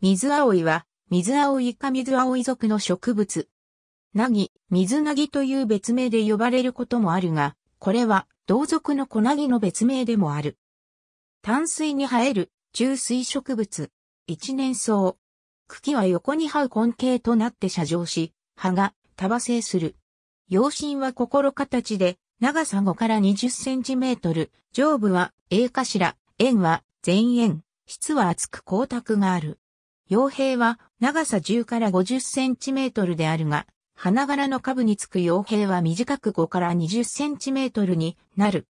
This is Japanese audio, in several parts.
水葵は、水葵か水葵属の植物。なぎ、水なぎという別名で呼ばれることもあるが、これは同族の小なぎの別名でもある。淡水に生える中水植物。一年草。茎は横に這う根茎となって射状し、葉が束生する。葉身は心形で、長さ5から20センチメートル、上部は A 頭、円は前円、質は厚く光沢がある。傭兵は長さ10から50センチメートルであるが、花柄の下部につく傭兵は短く5から20センチメートルになる。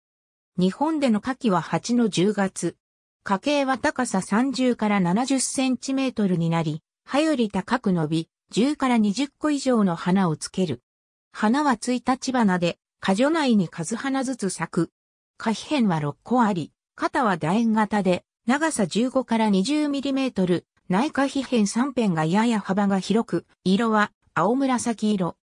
日本での夏季は8の10月。家計は高さ30から70センチメートルになり、葉より高く伸び、10から20個以上の花をつける。花は1日花で、花女内に数花ずつ咲く。花皮片は6個あり、肩は楕円型で、長さ15から20ミリメートル、内科皮片3辺がやや幅が広く、色は青紫色。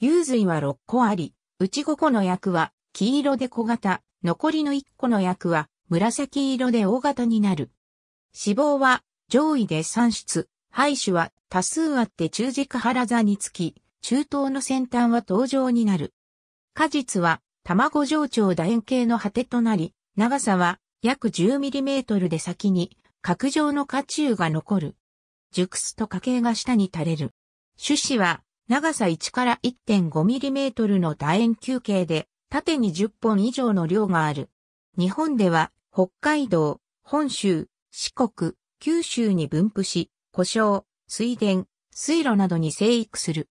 幽髄は6個あり、内5個の役は黄色で小型、残りの1個の役は紫色で大型になる。脂肪は上位で3出、肺腫は多数あって中軸腹座につき、中東の先端は頭場になる。果実は卵状長楕円形の果てとなり、長さは約 10mm で先に角状の渦中が残る。熟すと花茎が下に垂れる。種子は長さ1から 1.5mm の楕円球形で縦に10本以上の量がある。日本では北海道、本州、四国、九州に分布し、故障、水田、水路などに生育する。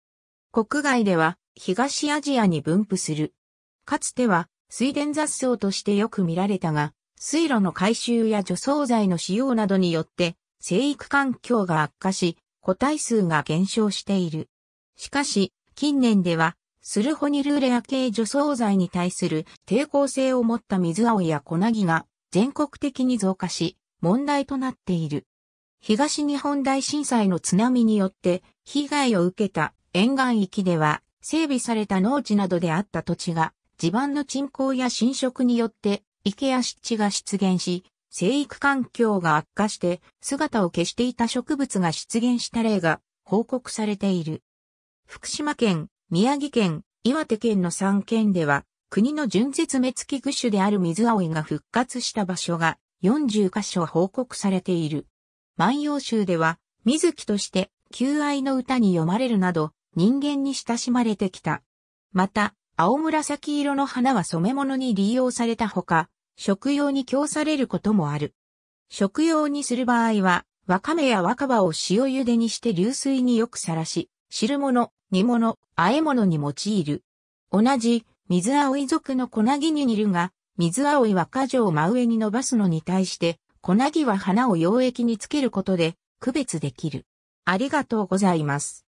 国外では東アジアに分布する。かつては水田雑草としてよく見られたが、水路の回収や除草剤の使用などによって、生育環境が悪化し、個体数が減少している。しかし、近年では、スルホニルレア系除草剤に対する抵抗性を持った水青や粉木が全国的に増加し、問題となっている。東日本大震災の津波によって被害を受けた沿岸域では整備された農地などであった土地が地盤の沈降や侵食によって池や湿地が出現し、生育環境が悪化して姿を消していた植物が出現した例が報告されている。福島県、宮城県、岩手県の3県では、国の純絶滅危惧種である水葵が復活した場所が40カ所報告されている。万葉集では、水木として求愛の歌に読まれるなど、人間に親しまれてきた。また、青紫色の花は染め物に利用されたほか、食用に供されることもある。食用にする場合は、わかめや若葉を塩茹でにして流水によくさらし、汁物、煮物、和え物に用いる。同じ、水葵族の粉木に煮るが、水葵は果樹を真上に伸ばすのに対して、粉木は花を溶液につけることで、区別できる。ありがとうございます。